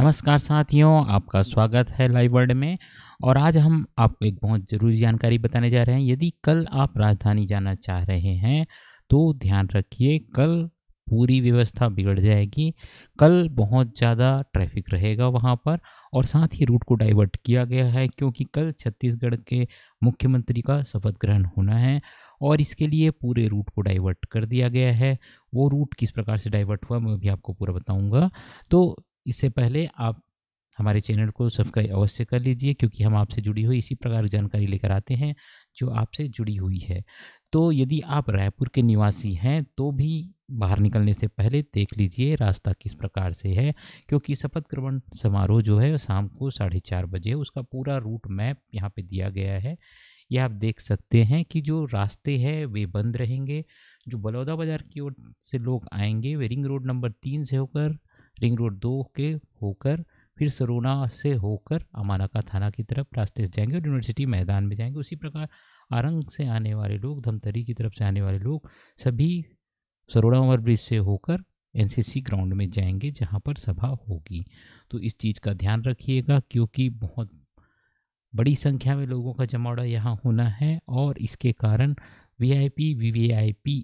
नमस्कार साथियों आपका स्वागत है लाइव वर्ल्ड में और आज हम आपको एक बहुत ज़रूरी जानकारी बताने जा रहे हैं यदि कल आप राजधानी जाना चाह रहे हैं तो ध्यान रखिए कल पूरी व्यवस्था बिगड़ जाएगी कल बहुत ज़्यादा ट्रैफिक रहेगा वहाँ पर और साथ ही रूट को डाइवर्ट किया गया है क्योंकि कल छत्तीसगढ़ के मुख्यमंत्री का शपथ ग्रहण होना है और इसके लिए पूरे रूट को डाइवर्ट कर दिया गया है वो रूट किस प्रकार से डाइवर्ट हुआ मैं भी आपको पूरा बताऊंगा तो इससे पहले आप हमारे चैनल को सब्सक्राइब अवश्य कर लीजिए क्योंकि हम आपसे जुड़ी हुई इसी प्रकार की जानकारी लेकर आते हैं जो आपसे जुड़ी हुई है तो यदि आप रायपुर के निवासी हैं तो भी बाहर निकलने से पहले देख लीजिए रास्ता किस प्रकार से है क्योंकि शपथ ग्रहण समारोह जो है शाम को साढ़े चार बजे उसका पूरा रूट मैप यहाँ पे दिया गया है यह आप देख सकते हैं कि जो रास्ते हैं वे बंद रहेंगे जो बलौदा बाज़ार की ओर से लोग आएंगे वे रिंग रोड नंबर तीन से होकर रिंग रोड दो के होकर फिर सरोना से होकर अमानका थाना की तरफ रास्ते से जाएंगे और यूनिवर्सिटी मैदान में जाएंगे उसी प्रकार आरंग से आने वाले लोग धमतरी की तरफ से आने वाले लोग सभी सरोड़ा ओवरब्रिज से होकर एनसीसी ग्राउंड में जाएंगे जहाँ पर सभा होगी तो इस चीज़ का ध्यान रखिएगा क्योंकि बहुत बड़ी संख्या में लोगों का जमावड़ा यहाँ होना है और इसके कारण वीआईपी वीवीआईपी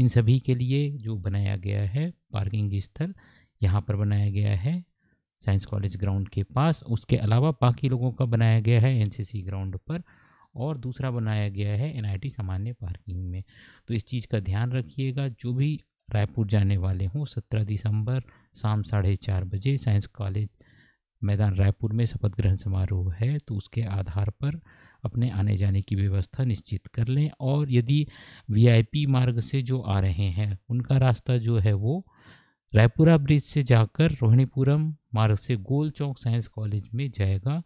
इन सभी के लिए जो बनाया गया है पार्किंग स्थल यहाँ पर बनाया गया है साइंस कॉलेज ग्राउंड के पास उसके अलावा बाकी लोगों का बनाया गया है एनसीसी ग्राउंड पर और दूसरा बनाया गया है एनआईटी सामान्य पार्किंग में तो इस चीज़ का ध्यान रखिएगा जो भी रायपुर जाने वाले हों सत्रह दिसंबर शाम साढ़े चार बजे साइंस कॉलेज मैदान रायपुर में शपथ ग्रहण समारोह है तो उसके आधार पर अपने आने जाने की व्यवस्था निश्चित कर लें और यदि वीआईपी मार्ग से जो आ रहे हैं उनका रास्ता जो है वो रायपुरा ब्रिज से जाकर रोहिणीपुरम मार्ग से गोल चौक साइंस कॉलेज में जाएगा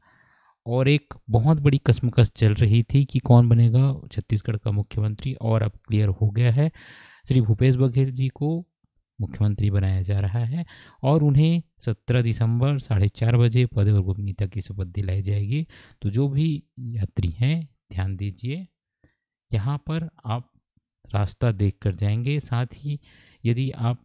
और एक बहुत बड़ी कसमकस चल रही थी कि कौन बनेगा छत्तीसगढ़ का मुख्यमंत्री और अब क्लियर हो गया है श्री भूपेश बघेल जी को मुख्यमंत्री बनाया जा रहा है और उन्हें 17 दिसंबर साढ़े चार बजे पद और गोपनीयता की शपथ दिलाई जाएगी तो जो भी यात्री हैं ध्यान दीजिए यहाँ पर आप रास्ता देख कर जाएंगे साथ ही यदि आप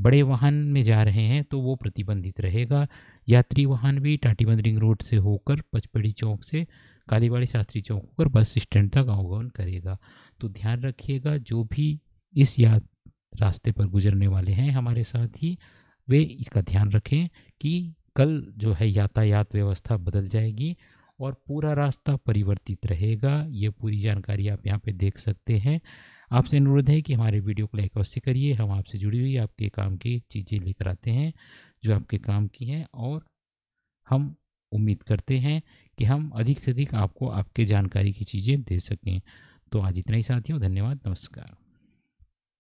बड़े वाहन में जा रहे हैं तो वो प्रतिबंधित रहेगा यात्री वाहन भी टाटीबंद रिंग रोड से होकर पचपड़ी चौक से कालीबाड़ी शास्त्री चौक होकर बस स्टैंड तक आवागमन करेगा तो ध्यान रखिएगा जो भी इस या रास्ते पर गुजरने वाले हैं हमारे साथ ही वे इसका ध्यान रखें कि कल जो है यातायात व्यवस्था बदल जाएगी और पूरा रास्ता परिवर्तित रहेगा ये पूरी जानकारी आप यहाँ पे देख सकते हैं आपसे अनुरोध है कि हमारे वीडियो को लाइक अवश्य करिए हम आपसे जुड़ी हुई आपके काम की चीज़ें लेकर आते हैं जो आपके काम की हैं और हम उम्मीद करते हैं कि हम अधिक से अधिक आपको आपके जानकारी की चीज़ें दे सकें तो आज इतना ही साथियों धन्यवाद नमस्कार